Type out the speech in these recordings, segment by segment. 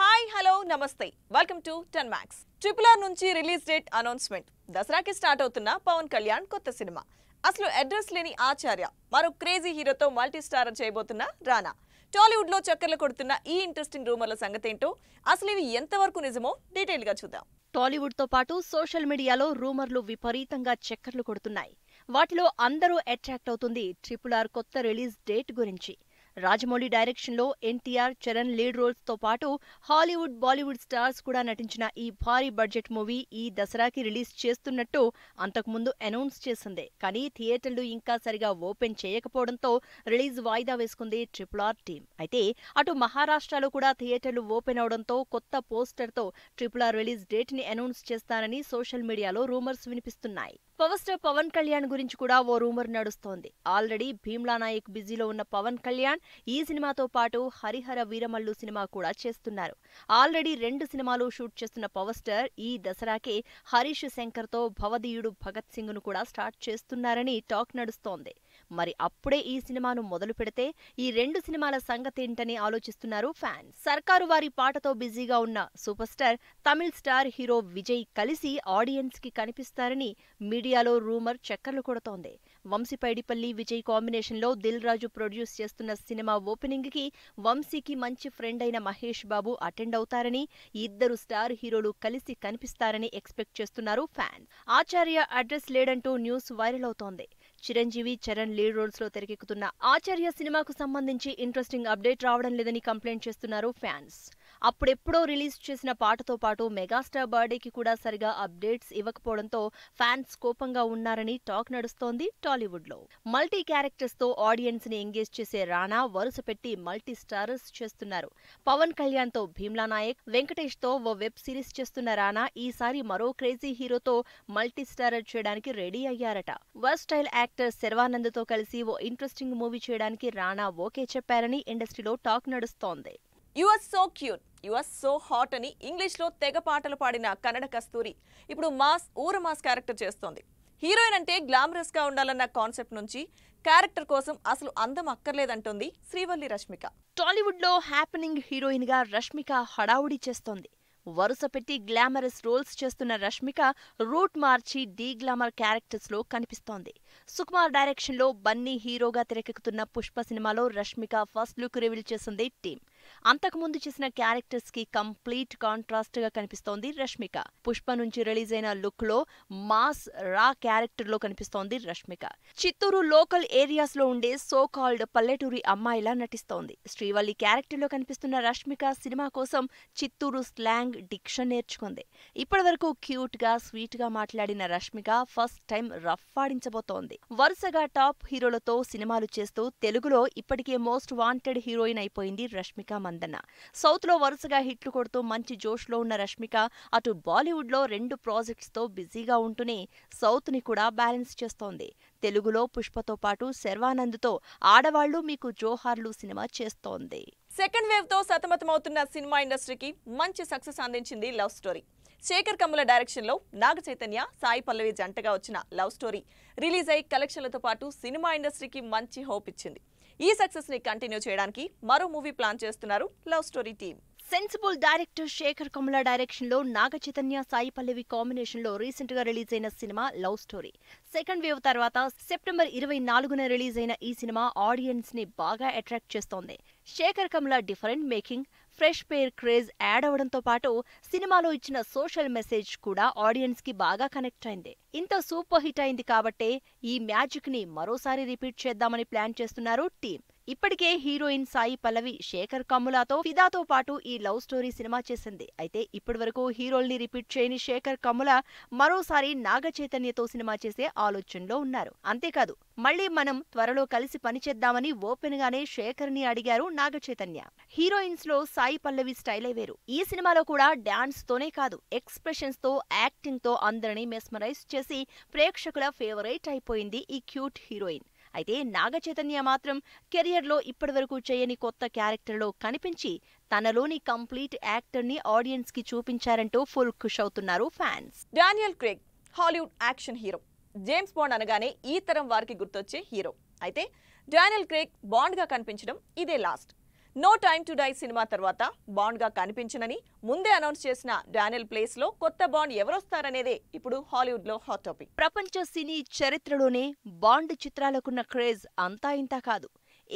hi hello namaste welcome to ten max triple R నుంచి release date announcement దసరాకి start అవుతున్న పవన్ కళ్యాణ్ కొత్త సినిమా అసలు అడ్రస్ లేని ఆచార్య మరో క్రేజీ హీరోతో మల్టీ స్టార్ చేయబోతున్న రానా టాలీవుడ్ లో చక్కర్లు కొడుతున్న ఈ ఇంట్రెస్టింగ్ రూమర్ల సంగతి ఏంటో అసలు ఇవి ఎంతవరకు నిజమో డీటెయిల్ గా చూద్దాం టాలీవుడ్ తో పాటు సోషల్ మీడియాలో రూమర్లు విపరీతంగా చక్కర్లు కొడుతున్నాయి వాటిలో అందరూ అట్రాక్ట్ అవుతుంది ట్రిపుల్ ఆర్ కొత్త రిలీజ్ డేట్ గురించి రాజమౌళి డైరెక్షన్లో ఎన్టీఆర్ చరణ్ లీడ్ రోల్స్తో పాటు హాలీవుడ్ బాలీవుడ్ స్టార్స్ కూడా నటించిన ఈ భారీ బడ్జెట్ మూవీ ఈ దసరాకి రిలీజ్ చేస్తున్నట్టు అంతకుముందు అనౌన్స్ చేసింది కానీ థియేటర్లు ఇంకా సరిగా ఓపెన్ చేయకపోవడంతో రిలీజ్ వాయిదా వేసుకుంది ట్రిపుల్ ఆర్ టీం అయితే అటు మహారాష్ట్రలో కూడా థియేటర్లు ఓపెన్ అవడంతో కొత్త పోస్టర్తో ట్రిపుల్ ఆర్ రిలీజ్ డేట్ని అనౌన్స్ చేస్తానని సోషల్ మీడియాలో రూమర్స్ వినిపిస్తున్నాయి పవర్ స్టార్ పవన్ కళ్యాణ్ గురించి కూడా ఓ రూమర్ నడుస్తోంది ఆల్రెడీ భీమ్లా నాయక్ బిజీలో ఉన్న పవన్ కళ్యాణ్ ఈ సినిమాతో పాటు హరిహర వీరమల్లు సినిమా కూడా చేస్తున్నారు ఆల్రెడీ రెండు సినిమాలు షూట్ చేస్తున్న పవర్ స్టార్ ఈ దసరాకే హరీష్ శంకర్తో భవదీయుడు భగత్ సింగ్ను కూడా స్టార్ట్ చేస్తున్నారని టాక్ నడుస్తోంది మరి అప్పుడే ఈ సినిమాను మొదలు పెడితే ఈ రెండు సినిమాల సంగతి ఏంటని ఆలోచిస్తున్నారు ఫ్యాన్స్ సర్కారు వారి పాటతో బిజీగా ఉన్న super star Tamil star hero Vijay కలిసి ఆడియన్స్ కి కనిపిస్తారని మీడియాలో రూమర్ చక్కర్లు కొడుతోంది వంశీపైడిపల్లి విజయ్ కాంబినేషన్ లో దిల్ రాజు ప్రొడ్యూస్ చేస్తున్న సినిమా ఓపెనింగ్ కి వంశీకి మంచి ఫ్రెండ్ అయిన మహేష్ బాబు అటెండ్ అవుతారని ఇద్దరు స్టార్ హీరోలు కలిసి కనిపిస్తారని ఎక్స్పెక్ట్ చేస్తున్నారు ఫ్యాన్స్ ఆచార్య అడ్రస్ లేడంటూ న్యూస్ వైరల్ అవుతోంది చిరంజీవి చరణ్ లీడ్ రోల్స్ లో తెరకెక్కుతున్న ఆచార్య సినిమాకు సంబంధించి ఇంట్రెస్టింగ్ అప్డేట్ రావడం లేదని కంప్లైంట్ చేస్తున్నారు ఫ్యాన్స్ అప్పుడెప్పుడో రిలీజ్ చేసిన పాటతో పాటు మెగాస్టార్ బర్త్డేకి కూడా సరిగా అప్డేట్స్ ఇవ్వకపోవడంతో ఫ్యాన్స్ కోపంగా ఉన్నారని టాక్ నడుస్తోంది టాలీవుడ్లో మల్టీ క్యారెక్టర్స్ తో ఆడియన్స్ ని ఎంగేజ్ చేసే రానా వరుస పెట్టి మల్టీ స్టారర్స్ చేస్తున్నారు పవన్ కళ్యాణ్ తో భీమ్లా నాయక్ వెంకటేష్ తో ఓ వెబ్ సిరీస్ చేస్తున్న రానా ఈసారి మరో క్రేజీ హీరోతో మల్టీ స్టారర్ చేయడానికి రెడీ అయ్యారట వర్స్టైల్ యాక్టర్ శర్వానంద్తో కలిసి ఓ ఇంట్రెస్టింగ్ మూవీ చేయడానికి రానా ఓకే చెప్పారని ఇండస్ట్రీలో టాక్ నడుస్తోంది are so cute your so hot అని ఇంగ్లీష్లో తెగ పాటలు పాడిన కన్నడ కస్తూరి ఇప్పుడు మాస్ ఊర మాస్ క్యారెక్టర్ చేస్తోంది హీరోయిన్ అంటే గ్లామరస్గా ఉండాలన్న కాన్సెప్ట్ నుంచి క్యారెక్టర్ కోసం అసలు అందం అక్కర్లేదంటుంది శ్రీవల్లి రష్మిక టాలీవుడ్లో హ్యాపెనింగ్ హీరోయిన్గా రష్మిక హడావుడి చేస్తోంది వరుస పెట్టి గ్లామరస్ రోల్స్ చేస్తున్న రష్మిక రూట్ మార్చి డీ గ్లామర్ క్యారెక్టర్స్లో కనిపిస్తోంది సుకుమార్ డైరెక్షన్లో బన్నీ హీరోగా తెరకెక్కుతున్న పుష్ప సినిమాలో రష్మిక ఫస్ట్ లుక్ రివీల్ చేసింది టీమ్ అంతకుముందు చేసిన క్యారెక్టర్స్ కి కంప్లీట్ కాంట్రాస్ట్ గా కనిపిస్తోంది రష్మిక పుష్ప నుంచి రిలీజ్ అయిన లుక్ లో మాస్ రా క్యారెక్టర్ లో కనిపిస్తోంది రష్మిక చిత్తూరు లోకల్ ఏరియాస్ లో ఉండే సో కాల్డ్ పల్లెటూరి అమ్మాయిలా నటిస్తోంది శ్రీవల్లి క్యారెక్టర్ లో కనిపిస్తున్న రష్మిక సినిమా కోసం చిత్తూరు స్లాంగ్ డిక్షన్ నేర్చుకుంది ఇప్పటి వరకు క్యూట్ గా స్వీట్ గా మాట్లాడిన రష్మిక ఫస్ట్ టైం రఫ్ ఆడించబోతోంది వరుసగా టాప్ హీరోలతో సినిమాలు చేస్తూ తెలుగులో ఇప్పటికే మోస్ట్ వాంటెడ్ హీరోయిన్ అయిపోయింది రష్మిక రష్మిక మందన్న లో వరుసగా హిట్లు కొడుతూ మంచి జోష్లో ఉన్న రష్మిక అటు బాలీవుడ్ లో రెండు ప్రాజెక్ట్స్తో బిజీగా ఉంటూనే సౌత్ ని కూడా బ్యాలెన్స్ చేస్తోంది తెలుగులో పుష్పతో పాటు శర్వానంద్తో ఆడవాళ్లు మీకు జోహార్లు సినిమా చేస్తోంది సెకండ్ వేవ్ తో సతమతమవుతున్న సినిమా ఇండస్ట్రీకి మంచి సక్సెస్ అందించింది లవ్ స్టోరీ శేఖర్ కమ్ముల లో నాగ చైతన్య సాయి పల్లవి జంటగా వచ్చిన లవ్ స్టోరీ రిలీజ్ అయి కలెక్షన్లతో పాటు సినిమా ఇండస్ట్రీకి మంచి హోప్ ఇచ్చింది ఈ సక్సెస్ ని కంటిన్యూ చేయడానికి మరో మూవీ ప్లాన్ చేస్తున్నారు love story team sensible director Sekhar Kammula direction లో నాగ చైతన్య సాయి పల్లవి కాంబినేషన్ లో రీసెంట్ గా రిలీజ్ అయిన cinema love story second wave తర్వాత సెప్టెంబర్ ఇరవై నాలుగున రిలీజ్ అయిన ఈ సినిమా ఆడియన్స్ ని బాగా అట్రాక్ట్ చేస్తోంది Sekhar Kammula different making fresh pair craze add అవడంతో పాటు సినిమాలో ఇచ్చిన సోషల్ మెసేజ్ కూడా ఆడియన్స్ కి బాగా కనెక్ట్ అయింది ఇంత సూపర్ హిట్ అయింది కాబట్టే ఈ మ్యాజిక్ ని మరోసారి రిపీట్ చేద్దామని ప్లాన్ చేస్తున్నారు టీం ఇప్పటికే హీరోయిన్ సాయి పల్లవి శేఖర్ కమ్ములాతో ఫిదాతో పాటు ఈ లవ్ స్టోరీ సినిమా చేసింది అయితే ఇప్పటి వరకు హీరోల్ని రిపీట్ చేయని శేఖర్ కమ్ముల మరోసారి నాగ చైతన్యతో సినిమా చేసే ఆలోచనలో ఉన్నారు అంతేకాదు మళ్లీ మనం త్వరలో కలిసి పనిచేద్దామని ఓపెన్ గానే శేఖర్ ని అడిగారు నాగ చైతన్య హీరోయిన్స్ లో సాయి పల్లవి స్టైలే వేరు ఈ సినిమాలో కూడా డాన్స్ తోనే కాదు ఎక్స్ప్రెషన్స్ తో యాక్టింగ్ తో అందరినీ మెస్మరైజ్ చేసి ప్రేక్షకుల ఫేవరైట్ అయిపోయింది ఈ క్యూట్ హీరోయిన్ అయితే నాగచైతన్య మాత్రం కెరియర్లో ఇప్పటివరకు చేయని కొత్త క్యారెక్టర్లో కనిపించి తనలోని కంప్లీట్ యాక్టర్ని ఆడియన్స్కి చూపించారంటూ ఫుల్ ఖుష్ అవుతున్నారు fans Daniel Craig Hollywood action hero James Bond అనగానే ఈ తరం వారికి గుర్తొచ్చే హీరో అయితే డానియల్ క్రేగ్ బాండ్గా కనిపించడం ఇదే last no time to die సినిమా తర్వాత బాండ్గా కనిపించనని ముందే అనౌన్స్ చేసిన డానియల్ ప్లేస్ లో కొత్త బాండ్ ఎవరొస్తారనేదే ఇప్పుడు హాలీవుడ్ లో హాట్ టాపిక్ ప్రపంచ సినీ చరిత్రలోనే బాండ్ చిత్రాలకున్న క్రేజ్ అంతా ఇంతా కాదు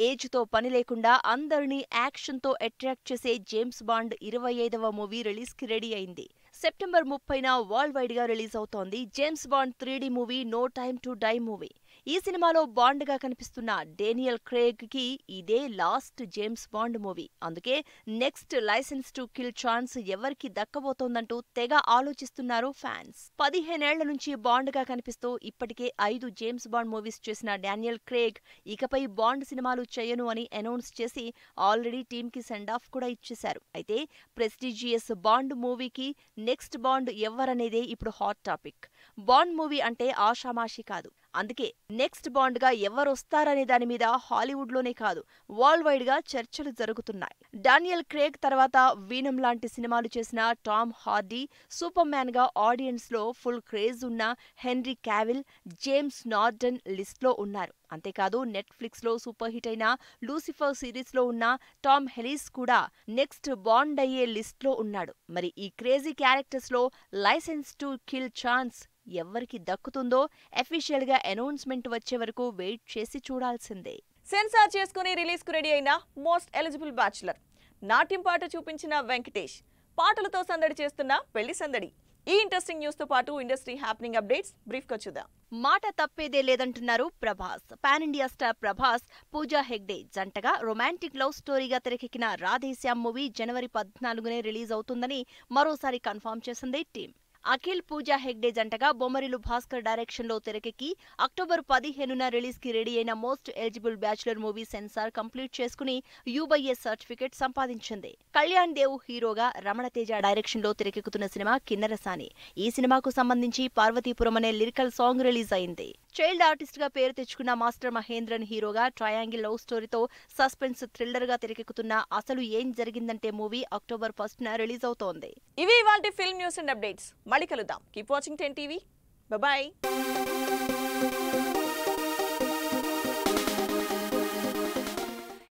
ఏజ్ తో పని లేకుండా అందరినీ యాక్షన్ తో అట్రాక్ట్ చేసే జేమ్స్ బాండ్ ఇరవై ఐదవ మూవీ రిలీజ్ కి రెడీ అయింది సెప్టెంబర్ ముప్పైన వరల్డ్ వైడ్ గా రిలీజ్ అవుతోంది James Bond three D movie no time to die movie ఈ సినిమాలో బాండ్ గా కనిపిస్తున్న డేనియల్ క్రేగ్ కి ఇదే లాస్ట్ జేమ్స్ బాండ్ మూవీ అందుకే next licence to kill chance ఎవరికి దక్కబోతోందంటూ తెగ ఆలోచిస్తున్నారు ఫ్యాన్స్ పదిహేనేళ్ల నుంచి బాండ్ గా కనిపిస్తూ ఇప్పటికే ఐదు జేమ్స్ బాండ్ మూవీస్ చేసిన డానియల్ క్రేగ్ ఇకపై బాండ్ సినిమాలు చేయను అని అనౌన్స్ చేసి ఆల్రెడీ కి సెండ్ ఆఫ్ కూడా ఇచ్చేశారు అయితే ప్రెస్టీజియస్ బాండ్ మూవీకి నెక్స్ట్ బాండ్ ఎవరనేదే ఇప్పుడు హాట్ టాపిక్ బాండ్ మూవీ అంటే ఆషామాషి కాదు అందుకే నెక్స్ట్ బాండ్గా ఎవరొస్తారనే దాని మీద హాలీవుడ్లోనే కాదు వరల్డ్ వైడ్గా చర్చలు జరుగుతున్నాయి డానియల్ క్రేగ్ తర్వాత వీనం లాంటి సినిమాలు చేసిన టామ్ హార్డీ సూపర్ ఆడియన్స్ ఆడియన్స్లో ఫుల్ క్రేజ్ ఉన్న హెన్రీ క్యావిల్ జేమ్స్ నార్డన్ లిస్ట్లో ఉన్నారు అంతేకాదు నెట్ఫ్లిక్స్లో సూపర్ హిట్ అయిన లూసిఫర్ సిరీస్లో ఉన్న టామ్ హెలీస్ కూడా నెక్స్ట్ బాండ్ అయ్యే లిస్ట్లో ఉన్నాడు మరి ఈ క్రేజీ క్యారెక్టర్స్లో లైసెన్స్ టు కిల్ ఛాన్స్ ఎవరికి దక్కుతుందో గా అనౌన్స్మెంట్ వచ్చే వరకు వెయిట్ చేసి చూడాల్సిందే సెన్సార్ చేసుకుని రిలీజ్కు రెడీ అయిన మోస్ట్ ఎలిజిబుల్ బ్యాచులర్ నాట్యం పాట చూపించిన వెంకటేష్ పాటలతో సందడి చేస్తున్న పెళ్లి సందడి ఈ ఇంట్రెస్టింగ్ న్యూస్ తో పాటు ఇండస్ట్రీ హ్యాపెనింగ్ అప్డేట్స్ బ్రీఫ్ గా చూద్దాం మాట తప్పేదే లేదంటున్నారు Prabhas pan India star Prabhas Pooja Hegde జంటగా రొమాంటిక్ లవ్ స్టోరీగా తెరకెక్కిన రాధేశ్యామ్ మూవీ జనవరి పద్నాలుగునే రిలీజ్ అవుతుందని మరోసారి కన్ఫర్మ్ చేసింది టీమ్ అఖిల్ పూజా హెగ్డే జంటగా బొమ్మరిలు భాస్కర్ డైరెక్షన్లో తెరకెక్కి అక్టోబర్ పదిహేనున రిలీజ్ కి రెడీ అయిన most eligible bachelor movie censor complete చేసుకుని యూబైఏ సర్టిఫికేట్ సంపాదించింది కళ్యాణ్ దేవ్ హీరోగా రమణతేజ లో తెరకెక్కుతున్న సినిమా కిన్నరసాని ఈ సినిమాకు సంబంధించి పార్వతీపురం అనే లిరికల్ సాంగ్ రిలీజ్ అయింది చైల్డ్ ఆర్టిస్ట్ గా పేరు తెచ్చుకున్న మాస్టర్ మహేంద్రన్ హీరోగా ట్రయాంగిల్ లవ్ స్టోరీతో సస్పెన్స్ థ్రిల్లర్ గా తెరకెక్కుతున్న అసలు ఏం జరిగిందంటే మూవీ అక్టోబర్ ఫస్ట్ న రిలీజ్ అవుతోంది ఇవి ఇవాళ ఫిల్మ్ న్యూస్ అండ్ అప్డేట్స్ మళ్ళీ కలుద్దాం keep watching ten TV bye